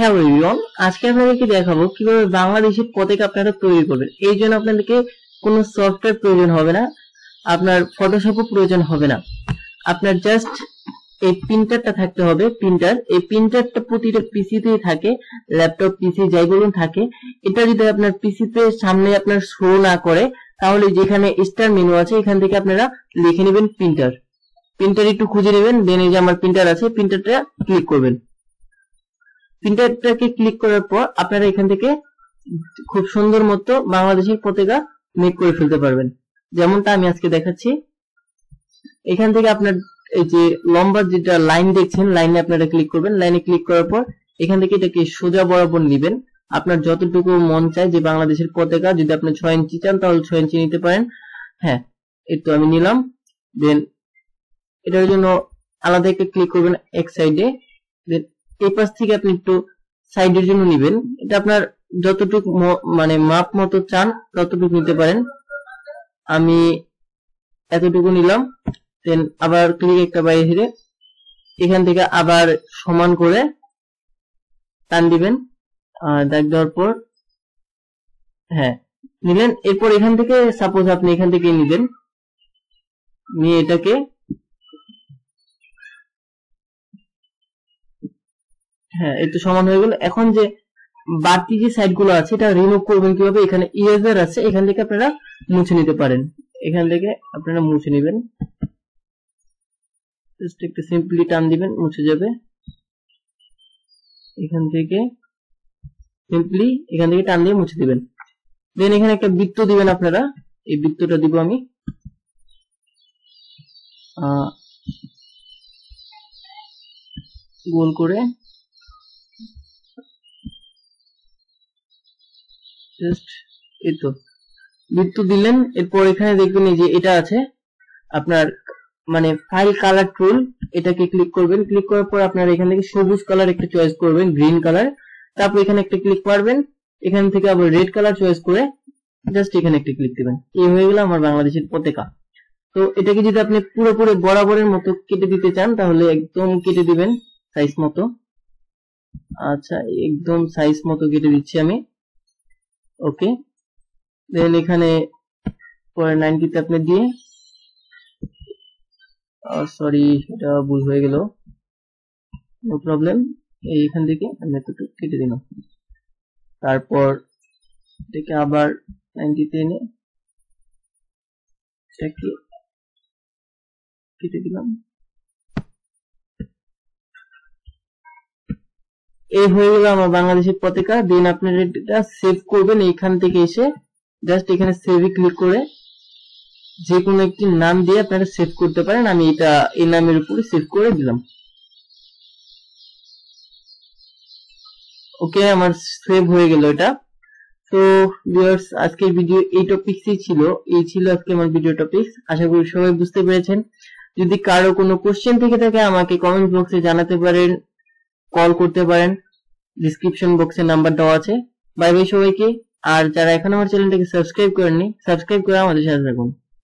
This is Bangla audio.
হ্যালো এভরিওয়ান আজকে আপনাদেরকে দেখাবো কিভাবে বাংলাদেশি পতাকা আপনারা তৈরি করবেন এই জন্য আপনাদেরকে কোনো সফটওয়্যার প্রয়োজন হবে না আপনার ফটোশপও প্রয়োজন হবে না আপনার জাস্ট এই প্রিন্টারটা থাকতে হবে প্রিন্টার এই প্রিন্টারটা প্রতিটা পিসিতেই থাকে ল্যাপটপ পিসি যাই বলুন থাকে এটা যদি আপনার পিসিতে সামনে আপনার শো না করে তাহলে যেখানে স্টার মেনু আছে এখান থেকে আপনারা লিখে নেবেন প্রিন্টার প্রিন্টার একটু খুঁজে নেবেন দেন এই যে আমার প্রিন্টার আছে প্রিন্টারটা ক্লিক করবেন প্রিন্টারটাকে ক্লিক করার পর আপনারা এখান থেকে খুব সুন্দর মতো বাংলাদেশের পতাকা মেক করে ফেলতে পারবেন যেমনটা আমি আজকে দেখাচ্ছি এখান থেকে আপনার এই যে লম্বা যেটা লাইন দেখছেন লাইনে আপনারা ক্লিক করবেন লাইনে ক্লিক করার পর এখান থেকে এটাকে সোজা বরাবর নেবেন আপনার যতটুকু মন চায় যে বাংলাদেশের পতাকা যদি আপনি ছয় ইঞ্চি চান তাহলে ছয় ইঞ্চি নিতে পারেন হ্যাঁ এর তো আমি নিলাম দেন এটার জন্য আলাদা একটা ক্লিক করবেন এক সাইডে দেন এই পাশ থেকে আপনি একটু সাইডের জন্য নেবেন এটা আপনার যতটুক মানে মাপ মতো চান ততটুক নিতে পারেন আমি এতটুকু নিলাম দেন আবার ক্লিক একটা বাইরে ফিরে এখান থেকে আবার সমান করে টান দিবেন দাগ দেওয়ার পর হ্যাঁ নিলেন এরপর এখান থেকে সাপোজ আপনি এখান থেকে নিবেন নিয়ে এটাকে হ্যাঁ এর তো সমান হয়ে গেল এখন যে বাড়তি যে গুলো আছে এটা রিমুভ করবেন কিভাবে এখানে ইরেজার আছে এখান থেকে আপনারা মুছে নিতে পারেন এখান থেকে আপনারা মুছে নেবেন জাস্ট একটু সিম্পলি টান দিবেন মুছে যাবে এখান থেকে সিম্পলি এখান থেকে টান দিয়ে মুছে দিবেন দেন এখানে একটা বৃত্ত দিবেন আপনারা এই বৃত্তটা দিব আমি গোল করে জাস্ট এই তো দিলেন এরপর এখানে দেখবেন এই যে এটা আছে আপনার মানে ফাইল কালার টুল এটাকে ক্লিক করবেন ক্লিক করার পর আপনার এখান থেকে সবুজ কালার একটা চয়েস করবেন গ্রিন কালার তারপর এখানে একটা ক্লিক মারবেন এখান থেকে আবার রেড কালার চয়েস করে জাস্ট এখানে একটা ক্লিক দিবেন এই হয়ে গেল আমার বাংলাদেশের পতাকা তো এটাকে যদি আপনি পুরোপুরি বরাবরের মতো কেটে দিতে চান তাহলে একদম কেটে দিবেন সাইজ মতো আচ্ছা একদম সাইজ মতো কেটে দিচ্ছি আমি ওকে দেন এখানে পয়েন্ট নাইনটিতে আপনি দিয়ে সরি এটা ভুল হয়ে গেল নো প্রবলেম এইখান থেকে আমি এতটুকু কেটে দিলাম তারপর এটাকে আবার নাইনটিতে এনে এটাকে কেটে দিলাম এই হয়ে গেল আমার বাংলাদেশের পতাকা দেন আপনি এটা সেভ করবেন এইখান থেকে এসে জাস্ট এখানে সেভে ক্লিক করে যে কোনো একটি নাম দিয়ে আপনারা সেভ করতে পারেন আমি এটা এই নামের উপরে সেভ করে দিলাম ওকে আমার সেভ হয়ে গেল এটা তো ভিউয়ার্স আজকের ভিডিও এই টপিকসই ছিল এই ছিল আজকে আমার ভিডিও টপিকস আশা করি সবাই বুঝতে পেরেছেন যদি কারো কোনো কোশ্চেন থেকে থাকে আমাকে কমেন্ট বক্সে জানাতে পারেন কল করতে পারেন ডিসক্রিপশন বক্সে নাম্বার দেওয়া আছে বাই বাই সবাইকে আর যারা এখনো আমার চ্যানেলটাকে সাবস্ক্রাইব করেননি সাবস্ক্রাইব করে আমাদের সাথে থাকুন